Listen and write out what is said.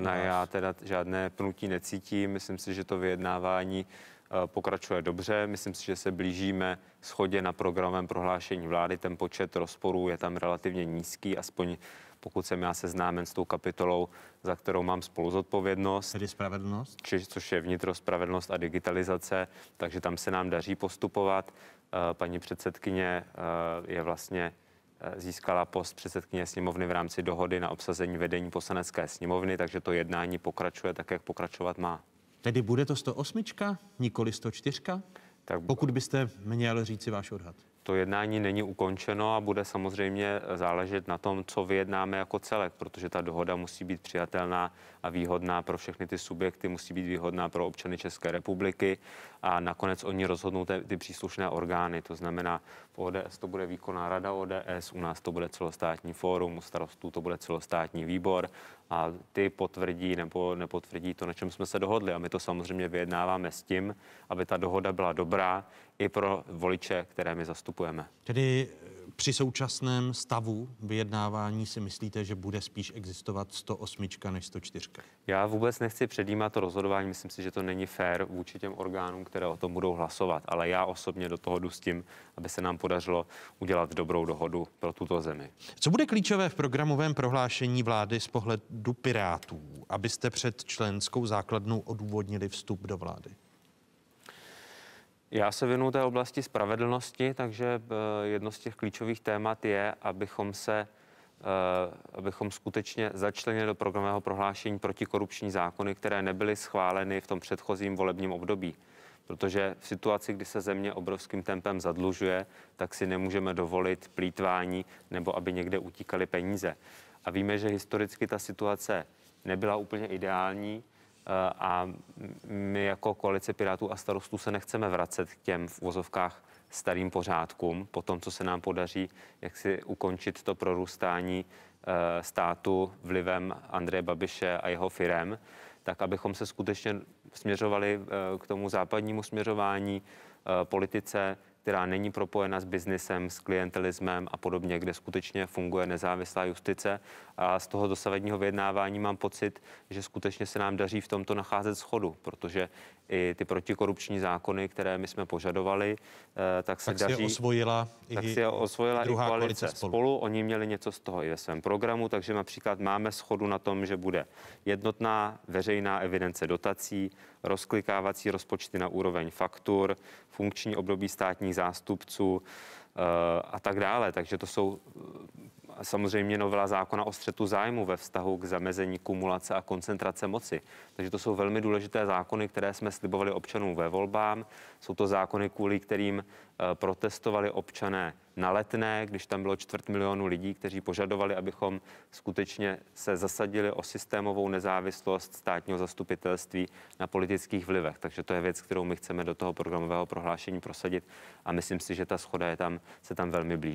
Ne, já teda žádné pnutí necítím, myslím si, že to vyjednávání eh, pokračuje dobře. Myslím si, že se blížíme shodě na programem prohlášení vlády. Ten počet rozporů je tam relativně nízký, aspoň pokud jsem já seznámen s tou kapitolou, za kterou mám zodpovědnost. Tedy spravedlnost? Či, což je vnitro spravedlnost a digitalizace, takže tam se nám daří postupovat. Eh, paní předsedkyně eh, je vlastně Eh, získala post předsedkyně sněmovny v rámci dohody na obsazení vedení poslanecké sněmovny, takže to jednání pokračuje tak, jak pokračovat má. Tedy bude to 108, nikoli 104? Tak... Pokud byste měl říci váš odhad to jednání není ukončeno a bude samozřejmě záležet na tom, co vyjednáme jako celek, protože ta dohoda musí být přijatelná a výhodná pro všechny ty subjekty, musí být výhodná pro občany České republiky a nakonec oni rozhodnou te, ty příslušné orgány. To znamená, v ODS to bude výkonná rada ODS, u nás to bude celostátní fórum, u starostů to bude celostátní výbor a ty potvrdí nebo nepotvrdí to, na čem jsme se dohodli. A my to samozřejmě vyjednáváme s tím, aby ta dohoda byla dobrá, i pro voliče, které my zastupujeme. Tedy eh, při současném stavu vyjednávání si myslíte, že bude spíš existovat 108 než 104? Já vůbec nechci předjímat to rozhodování. Myslím si, že to není fér vůči těm orgánům, které o tom budou hlasovat. Ale já osobně do toho jdu s tím, aby se nám podařilo udělat dobrou dohodu pro tuto zemi. Co bude klíčové v programovém prohlášení vlády z pohledu Pirátů, abyste před členskou základnou odůvodnili vstup do vlády? Já se věnu té oblasti spravedlnosti, takže eh, jedno z těch klíčových témat je, abychom se eh, abychom skutečně začlenili do programového prohlášení protikorupční zákony, které nebyly schváleny v tom předchozím volebním období. Protože v situaci, kdy se země obrovským tempem zadlužuje, tak si nemůžeme dovolit plítvání nebo aby někde utíkaly peníze. A víme, že historicky ta situace nebyla úplně ideální. Eh, a my jako koalice Pirátů a starostů se nechceme vracet k těm v vozovkách starým pořádkům, po tom, co se nám podaří, jak si ukončit to prorůstání eh, státu vlivem Andreje Babiše a jeho firem, tak abychom se skutečně směřovali eh, k tomu západnímu směřování politice, která není propojena s biznesem, s klientelismem a podobně, kde skutečně funguje nezávislá justice. A z toho dosavadního vyjednávání mám pocit, že skutečně se nám daří v tomto nacházet schodu, protože i ty protikorupční zákony, které my jsme požadovali, eh, tak se tak daří. Si je osvojila tak i, si je osvojila druhá i koalice spolu. spolu. Oni měli něco z toho i ve svém programu, takže například máme schodu na tom, že bude jednotná veřejná evidence dotací, rozklikávací rozpočty na úroveň faktur, funkční období státních státních zástupců eh, a tak dále. Takže to jsou samozřejmě novela zákona o střetu zájmu ve vztahu k zamezení kumulace a koncentrace moci. Takže to jsou velmi důležité zákony, které jsme slibovali občanům ve volbám. Jsou to zákony, kvůli kterým eh, protestovali občané na letné, když tam bylo čtvrt milionu lidí, kteří požadovali, abychom skutečně se zasadili o systémovou nezávislost státního zastupitelství na politických vlivech. Takže to je věc, kterou my chceme do toho programového prohlášení prosadit a myslím si, že ta schoda je tam, se tam velmi blíží.